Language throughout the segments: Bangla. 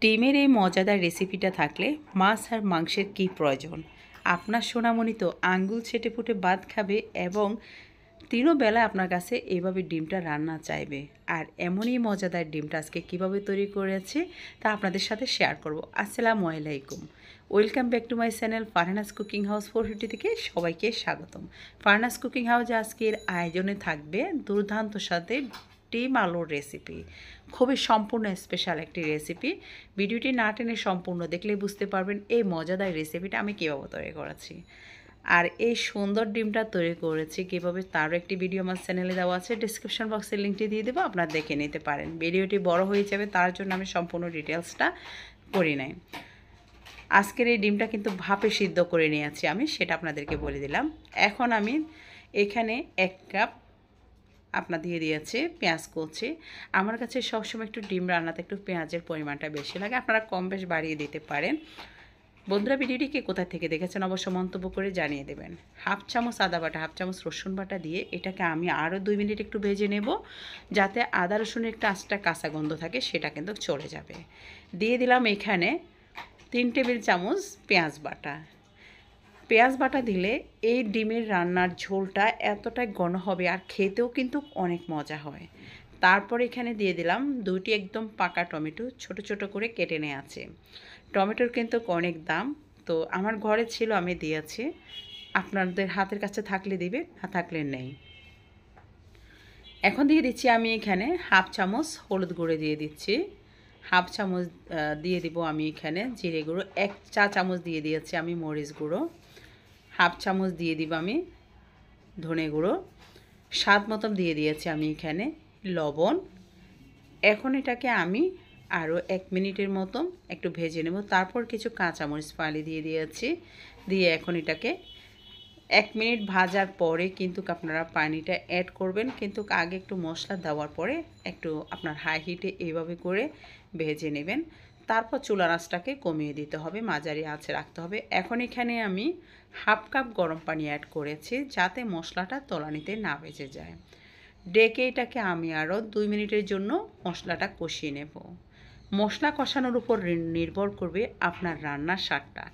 ডিমের এই মজাদার রেসিপিটা থাকলে মাছ আর মাংসের কী প্রয়োজন আপনার সোনামণি তো আঙ্গুল ছেটে ফুটে বাদ খাবে এবং তৃণবেলা আপনার কাছে এভাবে ডিমটা রান্না চাইবে আর এমনই মজাদার ডিমটা আজকে কিভাবে তৈরি করেছে তা আপনাদের সাথে শেয়ার করব আসসালামু আলাইকুম welcome back to my channel Farnaz cooking house four fifty থেকে সবাইকে স্বাগতম ফার্নাস কুকিং হাউস আজকের আয়োজনে থাকবে দুর্দান্ত সাথে ডিম আলুর রেসিপি খুবই সম্পূর্ণ স্পেশাল একটি রেসিপি ভিডিওটি না টেনে সম্পূর্ণ দেখলে বুঝতে পারবেন এই মজাদার রেসিপিটা আমি কীভাবে তৈরি করেছি আর এই সুন্দর ডিমটা তৈরি করেছি কীভাবে তারও একটি ভিডিও আমার চ্যানেলে দেওয়া আছে ডিসক্রিপশন বক্সে লিঙ্কটি দিয়ে দেবো আপনারা দেখে নিতে পারেন ভিডিওটি বড় হয়ে যাবে তার জন্য আমি সম্পূর্ণ ডিটেলসটা করি নাই আজকের এই ডিমটা কিন্তু ভাপে সিদ্ধ করে নিয়েছি আমি সেটা আপনাদেরকে বলে দিলাম এখন আমি এখানে এক কাপ আপনার দিয়ে দিয়েছে পেঁয়াজ কুচি আমার কাছে সবসময় একটু ডিম রান্নাতে একটু পেঁয়াজের পরিমাণটা বেশি লাগে আপনারা কম বেশ বাড়িয়ে দিতে পারেন বন্ধুরা ভিডিওটিকে কে কোথা থেকে দেখেছেন অবশ্য মন্তব্য করে জানিয়ে দেবেন হাফ চামচ আদা বাটা হাফ চামচ রসুন বাটা দিয়ে এটাকে আমি আরও দুই মিনিট একটু ভেজে নেব যাতে আদা রসুনের একটা আঁচটা কাঁচা গন্ধ থাকে সেটা কিন্তু চলে যাবে দিয়ে দিলাম এখানে তিন টেবিল চামচ পেঁয়াজ বাটা পেঁয়াজ বাটা দিলে এই ডিমের রান্নার ঝোলটা এতটাই ঘন হবে আর খেতেও কিন্তু অনেক মজা হয় তারপর এখানে দিয়ে দিলাম দুইটি একদম পাকা টমেটো ছোট ছোট করে কেটে নেওয়া আছে টমেটোর কিন্তু অনেক দাম তো আমার ঘরে ছিল আমি দিয়েছি আপনাদের হাতের কাছে থাকলে দিবে না থাকলে নেই এখন দিয়ে দিচ্ছি আমি এখানে হাফ চামচ হলুদ গুঁড়ো দিয়ে দিচ্ছি হাফ চামচ দিয়ে দিব আমি এখানে জিরে গুঁড়ো এক চা চামচ দিয়ে দিয়েছি আমি মরিচ গুঁড়ো হাফ চামচ দিয়ে দিব আমি ধনে গুঁড়ো স্বাদ মতন দিয়ে দিয়েছি আমি এখানে লবণ এখন এটাকে আমি আরও এক মিনিটের মতো একটু ভেজে নেব তারপর কিছু কাঁচামরিচ ফালি দিয়ে দিয়েছি দিয়ে এখন এটাকে এক মিনিট ভাজার পরে কিন্তু আপনারা পানিটা অ্যাড করবেন কিন্তু আগে একটু মশলা দেওয়ার পরে একটু আপনার হাই হিটে এইভাবে করে ভেজে নেবেন তারপর চুলা রাঁচটাকে কমিয়ে দিতে হবে মাঝারি আঁচে রাখতে হবে এখন এখানে আমি হাফ কাপ গরম পানি অ্যাড করেছি যাতে মশলাটা তলানিতে না বেজে যায় ডেকে এটাকে আমি আরও দুই মিনিটের জন্য মশলাটা কষিয়ে নেব মশলা কষানোর উপর নির্ভর করবে আপনার রান্নার স্বাদটা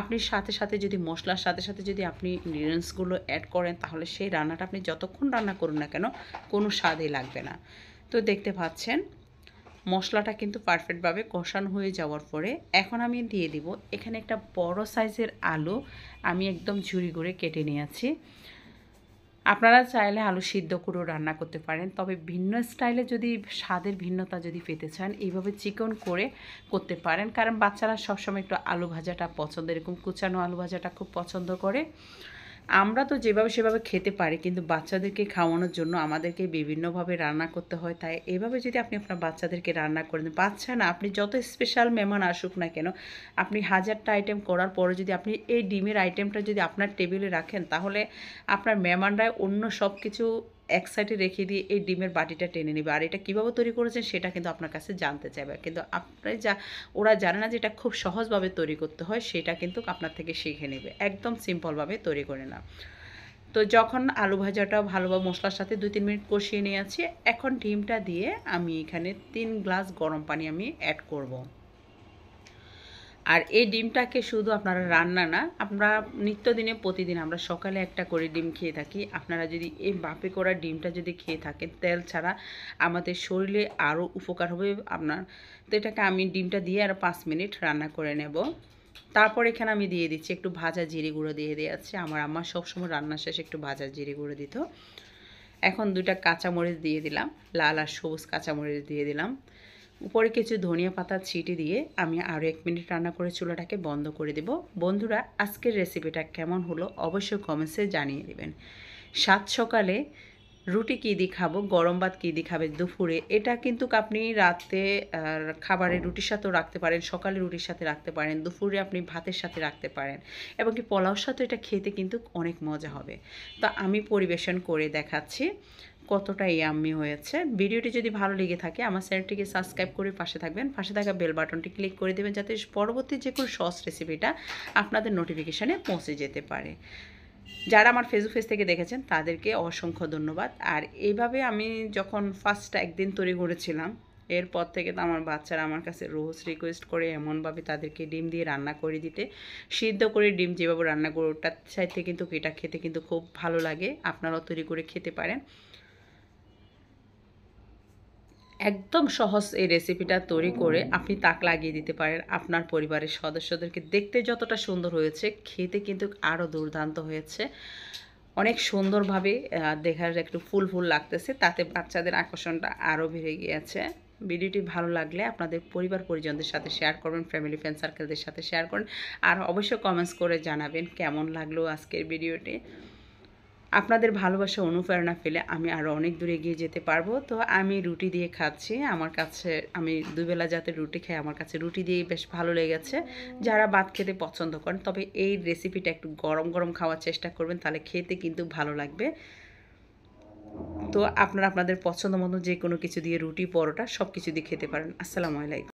আপনি সাথে সাথে যদি মশলার সাথে সাথে যদি আপনি ইনগ্রিডিয়েন্টসগুলো অ্যাড করেন তাহলে সেই রান্নাটা আপনি যতক্ষণ রান্না করুন না কেন কোনো স্বাদই লাগবে না তো দেখতে পাচ্ছেন মশলাটা কিন্তু পারফেক্টভাবে কষানো হয়ে যাওয়ার পরে এখন আমি দিয়ে দিব এখানে একটা বড় সাইজের আলু আমি একদম ঝুড়ি করে কেটে নিয়েছি আপনারা চাইলে আলু সিদ্ধ করেও রান্না করতে পারেন তবে ভিন্ন স্টাইলে যদি স্বাদের ভিন্নতা যদি পেতে চান এইভাবে চিকন করে করতে পারেন কারণ বাচ্চারা সবসময় একটু আলু ভাজাটা পছন্দ এরকম কুচানো আলু ভাজাটা খুব পছন্দ করে আমরা তো যেভাবে সেভাবে খেতে পারি কিন্তু বাচ্চাদেরকে খাওয়ানোর জন্য আমাদেরকে বিভিন্নভাবে রান্না করতে হয় তাই এভাবে যদি আপনি আপনার বাচ্চাদেরকে রান্না করেন বাচ্চা না আপনি যত স্পেশাল মেহমান আসুক না কেন আপনি হাজারটা আইটেম করার পরে যদি আপনি এই ডিমের আইটেমটা যদি আপনার টেবিলে রাখেন তাহলে আপনার মেহমানরা অন্য সব কিছু এক সাইডে রেখে দিয়ে এই ডিমের বাটিটা টেনে নেবে আর এটা কীভাবে তৈরি করেছেন সেটা কিন্তু আপনার কাছে জানতে চাইবে কিন্তু আপনার যা ওরা জানে না যে এটা খুব সহজভাবে তৈরি করতে হয় সেটা কিন্তু আপনার থেকে শিখে নেবে একদম সিম্পলভাবে তৈরি করে না তো যখন আলু ভাজাটা ভালোভাবে মশলার সাথে দুই তিন মিনিট কষিয়ে নিয়ে আছি এখন ডিমটা দিয়ে আমি এখানে তিন গ্লাস গরম পানি আমি অ্যাড করব। আর এই ডিমটাকে শুধু আপনারা রান্না না আমরা নিত্যদিনে প্রতিদিন আমরা সকালে একটা করে ডিম খেয়ে থাকি আপনারা যদি এই বাপে করা ডিমটা যদি খেয়ে থাকেন তেল ছাড়া আমাদের শরীরে আরও উপকার হবে আপনার তো এটাকে আমি ডিমটা দিয়ে আর পাঁচ মিনিট রান্না করে নেব তারপর এখানে আমি দিয়ে দিচ্ছি একটু ভাজা জিরে গুঁড়ো দিয়ে দিয়ে আছে আমার আম্মা সবসময় রান্না শেষে একটু ভাজা জিরে গুঁড়ো দিত এখন দুটা কাঁচামরিচ দিয়ে দিলাম লাল আর সবুজ কাঁচামরিচ দিয়ে দিলাম উপরে কিছু ধনিয়া পাতা ছিটি দিয়ে আমি আরও এক মিনিট রান্না করে চুলাটাকে বন্ধ করে দেব বন্ধুরা আজকের রেসিপিটা কেমন হলো অবশ্যই কমেন্টসে জানিয়ে দেবেন সাত সকালে রুটি কী দিয়ে খাবো গরম ভাত কী দিয়ে খাবে দুপুরে এটা কিন্তু আপনি রাতে খাবারের রুটির সাথেও রাখতে পারেন সকালে রুটির সাথে রাখতে পারেন দুপুরে আপনি ভাতের সাথে রাখতে পারেন এবং কি পোলাওর সাথে এটা খেতে কিন্তু অনেক মজা হবে তো আমি পরিবেশন করে দেখাচ্ছি কতটা ইয়াম্মি হয়েছে ভিডিওটি যদি ভালো লেগে থাকে আমার চ্যানেলটিকে সাবস্ক্রাইব করে পাশে থাকবেন পাশে থাকা বেল বাটনটি ক্লিক করে দেবেন যাতে পরবর্তী যে কোনো সস রেসিপিটা আপনাদের নোটিফিকেশানে পৌঁছে যেতে পারে যারা আমার ফেসবুক পেজ থেকে দেখেছেন তাদেরকে অসংখ্য ধন্যবাদ আর এইভাবে আমি যখন ফার্স্ট একদিন তৈরি করেছিলাম এরপর থেকে তো আমার বাচ্চারা আমার কাছে রোজ রিকোয়েস্ট করে এমনভাবে তাদেরকে ডিম দিয়ে রান্না করে দিতে সিদ্ধ করে ডিম যেভাবে রান্না করে ওটার সাইডে কিন্তু এটা খেতে কিন্তু খুব ভালো লাগে আপনারাও তৈরি করে খেতে পারেন একদম সহজ এই রেসিপিটা তৈরি করে আপনি তাক লাগিয়ে দিতে পারেন আপনার পরিবারের সদস্যদেরকে দেখতে যতটা সুন্দর হয়েছে খেতে কিন্তু আরও দুর্দান্ত হয়েছে অনেক সুন্দরভাবে দেখার একটু ফুল ফুল লাগতেছে তাতে বাচ্চাদের আকর্ষণটা আরও বেড়ে গিয়েছে ভিডিওটি ভালো লাগলে আপনাদের পরিবার পরিজনদের সাথে শেয়ার করবেন ফ্যামিলি ফ্রেন্ড সার্কেলদের সাথে শেয়ার করুন আর অবশ্যই কমেন্টস করে জানাবেন কেমন লাগলো আজকের ভিডিওটি আপনাদের ভালোবাসা অনুপ্রেরণা ফেলে আমি আরও অনেক দূরে এগিয়ে যেতে পারবো তো আমি রুটি দিয়ে খাচ্ছি আমার কাছে আমি দুবেলা যাতে রুটি খাই আমার কাছে রুটি দিয়ে বেশ ভালো লেগেছে যারা ভাত খেতে পছন্দ করেন তবে এই রেসিপিটা একটু গরম গরম খাওয়ার চেষ্টা করবেন তাহলে খেতে কিন্তু ভালো লাগবে তো আপনারা আপনাদের পছন্দ মতো যে কোনো কিছু দিয়ে রুটি পরোটা সব কিছু দিয়ে খেতে পারেন আসসালামু আলাইকুম